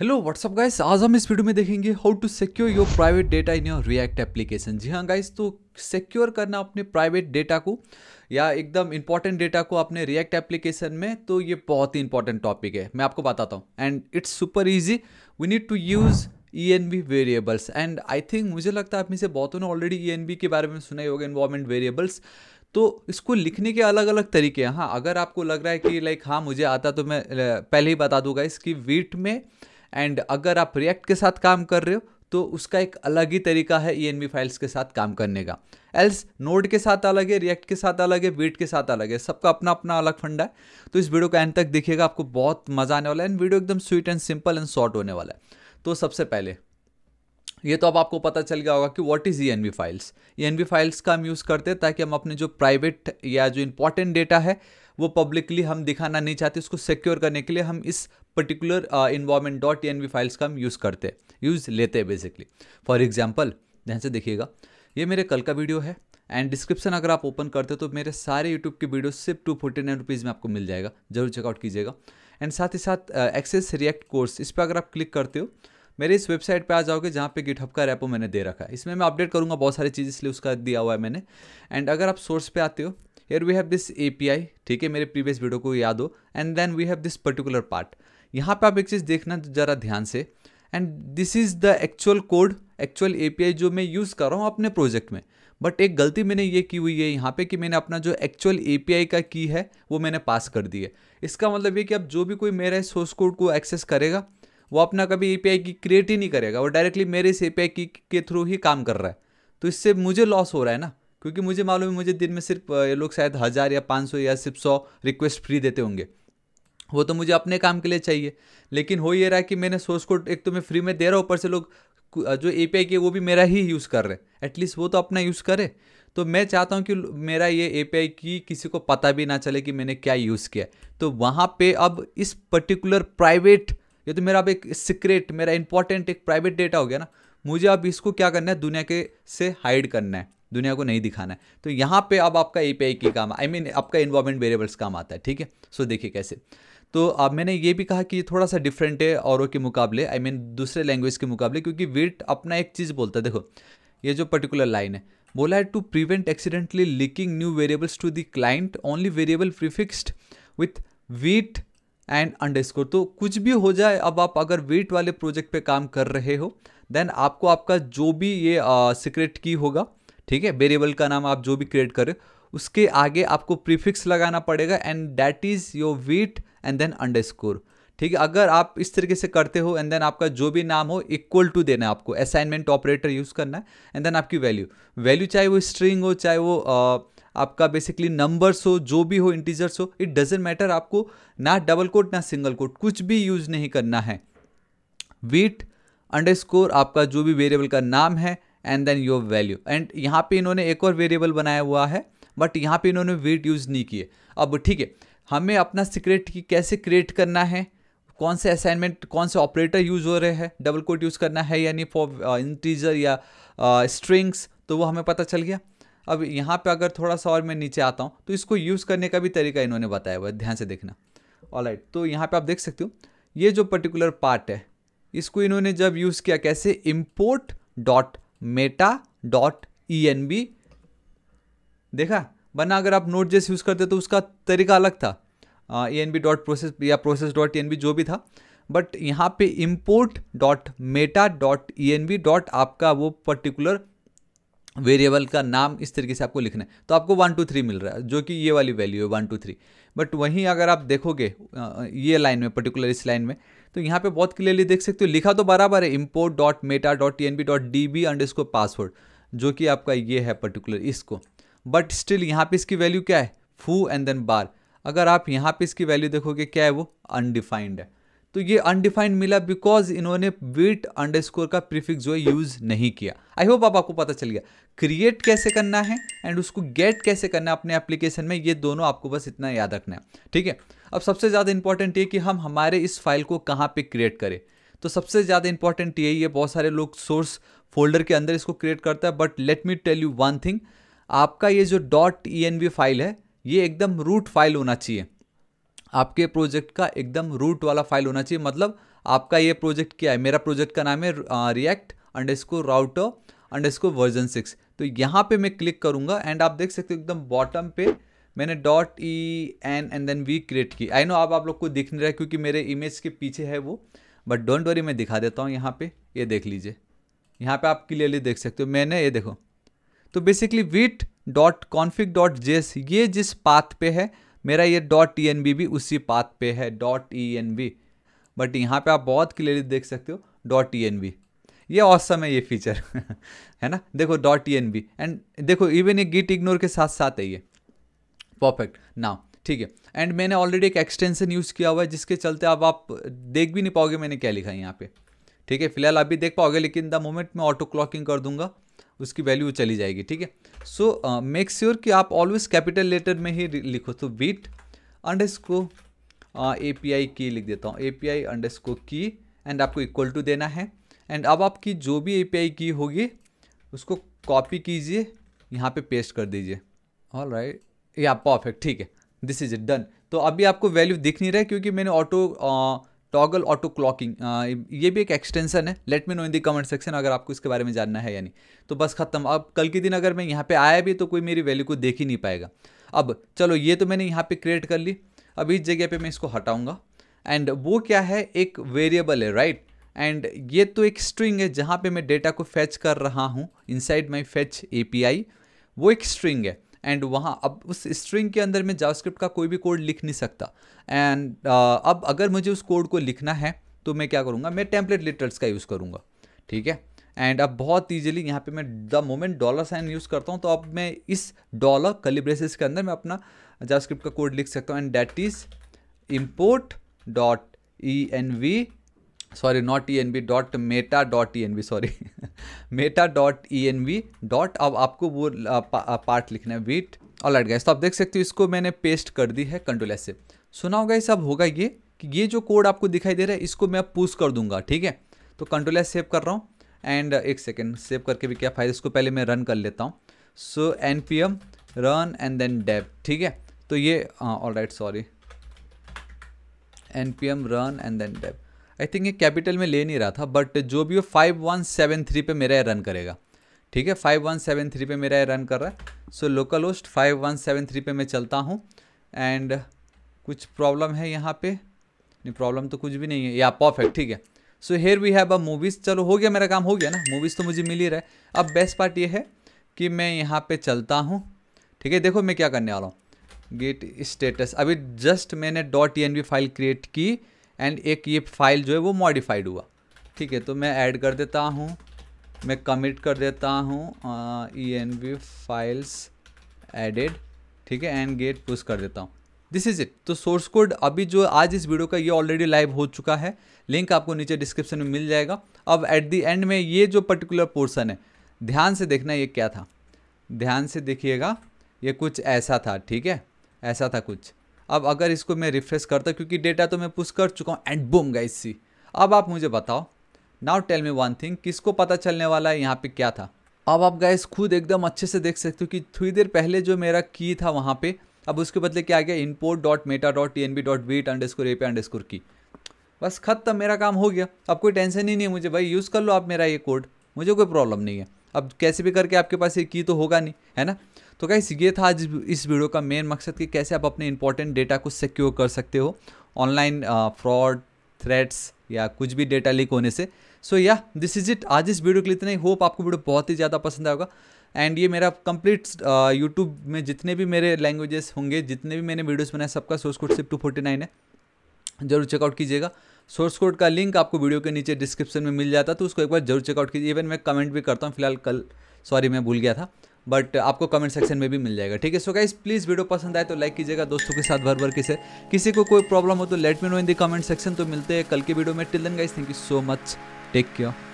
hello what's up guys आज हम इस वीडियो में देखेंगे how to secure your private data in your React application जी हाँ गाइस तो सिक्योर करना अपने प्राइवेट डेटा को या एकदम इंपॉर्टेंट डेटा को अपने रिएक्ट एप्लीकेशन में तो ये बहुत ही इंपॉर्टेंट टॉपिक है मैं आपको बताता हूँ and it's super easy we need to use E N B variables and I think मुझे लगता है आप में से बहुतों ने ऑलरेडी ई एन बी के बारे में सुना ही होगा इन्वायरमेंट वेरिएबल्स तो इसको लिखने के अलग अलग तरीके हैं हाँ अगर आपको लग रहा है कि लाइक हाँ मुझे आता तो मैं पहले ही बता दूंगा इसकी वीट में एंड अगर आप रिएक्ट के साथ काम कर रहे हो तो उसका एक अलग ही तरीका है ई e फाइल्स के साथ काम करने का एल्स नोड के साथ अलग है रिएक्ट के साथ अलग है वेट के साथ अलग है सबका अपना अपना अलग फंडा है तो इस वीडियो का एंड तक देखिएगा आपको बहुत मज़ा आने वाला है एंड वीडियो एकदम sweet and simple and short होने वाला है तो सबसे पहले ये तो अब आपको पता चल गया होगा कि what is E N V files E N V files का हम यूज़ करते हैं ताकि हम अपने जो प्राइवेट या जो इंपॉर्टेंट डेटा है वो पब्लिकली हम दिखाना नहीं चाहते उसको सिक्योर करने के लिए हम इस particular environment dot E N V files का हम यूज़ करते हैं यूज़ लेते हैं बेसिकली फॉर एग्जाम्पल ध्यान से देखिएगा ये मेरे कल का वीडियो है एंड डिस्क्रिप्शन अगर आप ओपन करते हो तो मेरे सारे यूट्यूब के वीडियो सिर्फ टू फोर्टी नाइन रुपीज़ में आपको मिल जाएगा जरूर चेकआउट कीजिएगा एंड साथ ही साथ एक्सेस रिएक्ट कोर्स इस पर अगर आप क्लिक करते हो मेरे इस वेबसाइट पे आ जाओगे जहाँ पे गिटहब का रेपो मैंने दे रखा है इसमें मैं अपडेट करूँगा बहुत सारी चीज़ इसलिए उसका दिया हुआ है मैंने एंड अगर आप सोर्स पे आते हो here we have this a ठीक है मेरे प्रीवियस वीडियो को याद हो and then we have this particular part यहाँ पर आप एक चीज़ देखना ज़रा ध्यान से and this is the actual code actual a जो मैं यूज़ कर रहा हूँ अपने प्रोजेक्ट में बट एक गलती मैंने ये की हुई है यहाँ पे कि मैंने अपना जो एक्चुअल ए का की है वो मैंने पास कर दी है इसका मतलब ये कि अब जो भी कोई मेरा सोर्स कोड को एक्सेस करेगा वो अपना कभी ए की क्रिएट ही नहीं करेगा वो डायरेक्टली मेरे इस ए की के थ्रू ही काम कर रहा है तो इससे मुझे लॉस हो रहा है ना क्योंकि मुझे मालूम है मुझे दिन में सिर्फ ये लोग शायद हज़ार या पाँच सौ या सिर्फ सौ रिक्वेस्ट फ्री देते होंगे वो तो मुझे अपने काम के लिए चाहिए लेकिन हो ये रहा कि मैंने सोर्स कोड एक तो मैं फ्री में दे रहा हूँ ऊपर से लोग जो ए पी वो भी मेरा ही यूज़ कर रहे हैं एटलीस्ट वो तो अपना यूज़ करे तो मैं चाहता हूँ कि मेरा ये ए पी की किसी को पता भी ना चले कि मैंने क्या यूज़ किया तो वहाँ पे अब इस पर्टिकुलर प्राइवेट ये तो मेरा अब एक सीक्रेट मेरा इंपॉर्टेंट एक प्राइवेट डेटा हो गया ना मुझे अब इसको क्या करना है दुनिया के से हाइड करना है दुनिया को नहीं दिखाना है तो यहाँ पे अब आपका ए पी की काम आई मीन आपका इन्वॉर्मेंट वेरिएबल्स काम आता है ठीक है सो देखिए कैसे तो अब मैंने ये भी कहा कि ये थोड़ा सा डिफरेंट है औरों के मुकाबले आई I मीन mean, दूसरे लैंग्वेज के मुकाबले क्योंकि वीट अपना एक चीज़ बोलता है देखो ये जो पर्टिकुलर लाइन है बोला है to prevent accidentally leaking new variables to the client only variable prefixed with Vite and underscore तो कुछ भी हो जाए अब आप अगर वेट वाले प्रोजेक्ट पे काम कर रहे हो देन आपको आपका जो भी ये सीक्रेट की होगा ठीक है वेरिएबल का नाम आप जो भी क्रिएट करें उसके आगे आपको प्रीफिक्स लगाना पड़ेगा and that is your Vite and then underscore ठीक है अगर आप इस तरीके से करते हो एंड देन आपका जो भी नाम हो इक्वल टू देना है आपको असाइनमेंट ऑपरेटर यूज़ करना है एंड देन आपकी वैल्यू वैल्यू चाहे वो स्ट्रिंग हो चाहे वो आपका बेसिकली नंबर्स हो जो भी हो इंटीजर्स हो इट डजेंट मैटर आपको ना डबल कोट ना सिंगल कोट कुछ भी यूज नहीं करना है वीट अंडरस्कोर आपका जो भी वेरिएबल का नाम है and then your value and यहाँ पे इन्होंने एक और वेरिएबल बनाया हुआ है बट यहाँ पे इन्होंने वेट यूज़ नहीं किए अब ठीक है हमें अपना सीक्रेट की कैसे क्रिएट करना है कौन से असाइनमेंट कौन से ऑपरेटर यूज़ हो रहे हैं डबल कोट यूज़ करना है यानी फॉर इंटीजर या स्ट्रिंग्स uh, uh तो वो हमें पता चल गया अब यहाँ पे अगर थोड़ा सा और मैं नीचे आता हूँ तो इसको यूज़ करने का भी तरीका इन्होंने बताया हुआ है ध्यान से देखना ऑल तो यहाँ पर आप देख सकते हो ये जो पर्टिकुलर पार्ट है इसको इन्होंने जब यूज़ किया कैसे import dot meta dot E N B देखा वरना अगर आप नोट जैसे यूज़ करते तो उसका तरीका अलग था E N B dot process या process dot E N B जो भी था बट यहाँ पे import dot meta dot E N B dot आपका वो पर्टिकुलर वेरिएबल का नाम इस तरीके से आपको लिखना है तो आपको वन टू थ्री मिल रहा है जो कि ये वाली वैल्यू है वन टू थ्री बट वहीं अगर आप देखोगे ये लाइन में पर्टिकुलर इस लाइन में तो यहाँ पे बहुत क्लियरली देख सकते हो लिखा तो बराबर है import dot meta dot T N B dot D B underscore password जो कि आपका ये है पर्टिकुलर इसको बट स्टिल यहाँ पे इसकी वैल्यू क्या है फू एंड देन बार अगर आप यहाँ पे इसकी वैल्यू देखोगे क्या है वो अनडिफाइंड है तो ये अनडिफाइंड मिला बिकॉज इन्होंने वेट अंडरस्कोर का प्रीफिक्स जो है यूज़ नहीं किया आई होप आप आपको पता चल गया क्रिएट कैसे करना है एंड उसको गेट कैसे करना है अपने एप्लीकेशन में ये दोनों आपको बस इतना याद रखना है ठीक है अब सबसे ज़्यादा इंपॉर्टेंट ये कि हम हमारे इस फाइल को कहाँ पे क्रिएट करें तो सबसे ज़्यादा इंपॉर्टेंट यही है बहुत सारे लोग सोर्स फोल्डर के अंदर इसको क्रिएट करता है but let me tell you one thing आपका ये जो डॉट ई फाइल है ये एकदम रूट फाइल होना चाहिए आपके प्रोजेक्ट का एकदम रूट वाला फाइल होना चाहिए मतलब आपका ये प्रोजेक्ट क्या है मेरा प्रोजेक्ट का नाम है React underscore router underscore version six तो यहाँ पे मैं क्लिक करूँगा एंड आप देख सकते हो एकदम बॉटम पे मैंने dot E N and then we create की आई नो आप आप लोग को दिख नहीं रहा क्योंकि मेरे इमेज के पीछे है वो बट डोंट वरी मैं दिखा देता हूँ यहाँ पे ये यह देख लीजिए यहाँ पे आप क्लियरली देख सकते हो मैंने ये देखो तो basically Vite dot config dot JS ये जिस पाथ पे है मेरा ये डॉट ई एन बी भी उसी पाथ पे है dot E N B but यहाँ पे आप बहुत क्लियरली देख सकते हो डॉट ई एन बी ये ऑसम है ये फीचर है ना देखो dot E N B and देखो इवन ये गिट इग्नोर के साथ साथ है ये परफेक्ट नाउ ठीक है एंड मैंने ऑलरेडी एक एक्सटेंशन यूज़ किया हुआ है जिसके चलते अब आप देख भी नहीं पाओगे मैंने क्या लिखा है यहाँ पे ठीक है फिलहाल अभी देख पाओगे लेकिन द मोमेंट मैं ऑटो क्लॉकिंग कर दूंगा उसकी वैल्यू चली जाएगी ठीक है सो मेक श्योर कि आप ऑलवेज कैपिटल लेटर में ही लिखो तो बीट अंडर इसको ए की लिख देता हूँ ए पी आई अंडर इसको की एंड आपको इक्वल टू देना है एंड अब आपकी जो भी ए की होगी उसको कॉपी कीजिए यहाँ पे पेस्ट कर दीजिए ऑल राइट या परफेक्ट ठीक है दिस इज इट डन तो अभी आपको वैल्यू दिख नहीं रहा है क्योंकि मैंने ऑटो टॉगल ऑटो क्लॉकिंग ये भी एक एक्सटेंशन है let me know in the comment section अगर आपको इसके बारे में जानना है यानी तो बस ख़त्म अब कल के दिन अगर मैं यहाँ पे आया भी तो कोई मेरी वैल्यू को देख ही नहीं पाएगा अब चलो ये तो मैंने यहाँ पे क्रिएट कर ली अब इस जगह पे मैं इसको हटाऊंगा एंड वो क्या है एक वेरिएबल है राइट एंड ये तो एक स्ट्रिंग है जहाँ पर मैं डेटा को फैच कर रहा हूँ इनसाइड माई फैच ए वो एक स्ट्रिंग है एंड वहाँ अब उस स्ट्रिंग के अंदर मैं जावास्क्रिप्ट का कोई भी कोड लिख नहीं सकता एंड uh, अब अगर मुझे उस कोड को लिखना है तो मैं क्या करूँगा मैं टेम्पलेट लिटरल्स का यूज़ करूँगा ठीक है एंड अब बहुत ईजिली यहाँ पे मैं the moment dollar sign use करता हूँ तो अब मैं इस डॉलर कलिब्रेसिस के अंदर मैं अपना जावास्क्रिप्ट का कोड लिख सकता हूँ and that is import dot E N V sorry not E N B dot meta dot E N B sorry meta dot E N B dot अब आपको वो पार्ट लिखना है वीट और लट गए तो आप देख सकते हो इसको मैंने पेस्ट कर दी है कंट्रोल एस से सुना होगा ये सब होगा ये कि ये जो कोड आपको दिखाई दे रहा है इसको मैं पूछ कर दूंगा ठीक है तो कंट्रोल एस सेव कर रहा हूँ एंड एक सेकेंड सेव करके भी क्या फ़ायदा इसको पहले मैं रन कर लेता हूँ so N P M run and then dev ठीक है तो ये all right sorry N P M run and then dev I think ये कैपिटल में ले नहीं रहा था बट जो भी वो फाइव वन सेवन थ्री पे मेरा ये रन करेगा ठीक है फाइव वन सेवन थ्री पे मेरा ये रन कर रहा है so localhost five one seven three पे मैं चलता हूँ एंड कुछ प्रॉब्लम है यहाँ पे नहीं प्रॉब्लम तो कुछ भी नहीं है या परफेक्ट ठीक है so here we have a movies चलो हो गया मेरा काम हो गया ना मूवीज़ तो मुझे मिल ही रहा है अब बेस्ट पार्ट ये है कि मैं यहाँ पे चलता हूँ ठीक है देखो मैं क्या करने वाला हूँ गेट स्टेटस अभी जस्ट मैंने डॉट ई फाइल क्रिएट की एंड एक ये फाइल जो है वो मॉडिफाइड हुआ ठीक है तो मैं ऐड कर देता हूँ मैं कमिट कर देता हूँ E N V files added ठीक है एंड गेट पुश कर देता हूँ दिस इज इट तो सोर्स कोड अभी जो आज इस वीडियो का ये ऑलरेडी लाइव हो चुका है लिंक आपको नीचे डिस्क्रिप्शन में मिल जाएगा अब एट दी एंड में ये जो पर्टिकुलर पोर्सन है ध्यान से देखना ये क्या था ध्यान से देखिएगा ये कुछ ऐसा था ठीक है ऐसा था कुछ अब अगर इसको मैं रिफ्रेश करता क्योंकि डेटा तो मैं पुश कर चुका हूँ एंड बूम गाइस सी अब आप मुझे बताओ now tell me one thing किसको पता चलने वाला है यहाँ पे क्या था अब आप गाइस खुद एकदम अच्छे से देख सकते हो कि थोड़ी देर पहले जो मेरा की था वहाँ पे अब उसके बदले क्या आ गया import dot meta dot T N B dot Vite underscore A P under score की बस ख़त तब मेरा काम हो गया अब कोई टेंशन ही नहीं है मुझे भाई यूज़ कर लो आप मेरा ये कोड मुझे कोई प्रॉब्लम नहीं है अब कैसे भी करके आपके पास ये की तो होगा नहीं है ना तो गाइस ये था आज इस वीडियो का मेन मकसद कि कैसे आप अपने इंपॉर्टेंट डेटा को सिक्योर कर सकते हो ऑनलाइन फ्रॉड थ्रेट्स या कुछ भी डेटा लीक होने से सो या दिस इज इट आज इस वीडियो के लिए इतना ही होप आपको वीडियो बहुत ही ज़्यादा पसंद आएगा एंड ये मेरा कंप्लीट यूट्यूब में जितने भी मेरे लैंग्वेजेस होंगे जितने भी मैंने वीडियोस बनाए सबका सोर्स कोड सिर्फ टू फोर्टी नाइन है जरूर चेकआउट कीजिएगा सोर्स कोड का लिंक आपको वीडियो के नीचे डिस्क्रिप्शन में मिल जाता तो उसको एक बार जरूर चेकआउट कीजिए इवन मैं कमेंट भी करता हूँ फिलहाल कल सॉरी मैं भूल गया था बट आपको कमेंट सेक्शन में भी मिल जाएगा ठीक है सो गाइज प्लीज़ वीडियो पसंद आए तो लाइक कीजिएगा दोस्तों के साथ भर भर किसे किसी को कोई प्रॉब्लम हो तो let me know in the comment section तो मिलते हैं कल के वीडियो में till then guys thank you so much take care